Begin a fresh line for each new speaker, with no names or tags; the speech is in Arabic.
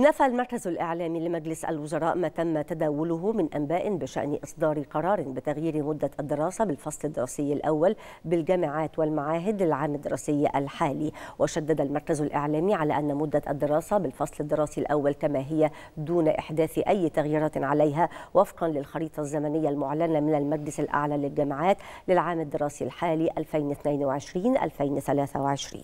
نفى المركز الإعلامي لمجلس الوزراء ما تم تداوله من أنباء بشأن إصدار قرار بتغيير مدة الدراسة بالفصل الدراسي الأول بالجامعات والمعاهد للعام الدراسي الحالي وشدد المركز الإعلامي على أن مدة الدراسة بالفصل الدراسي الأول كما هي دون إحداث أي تغييرات عليها وفقا للخريطة الزمنية المعلنة من المجلس الأعلى للجامعات للعام الدراسي الحالي 2022 2023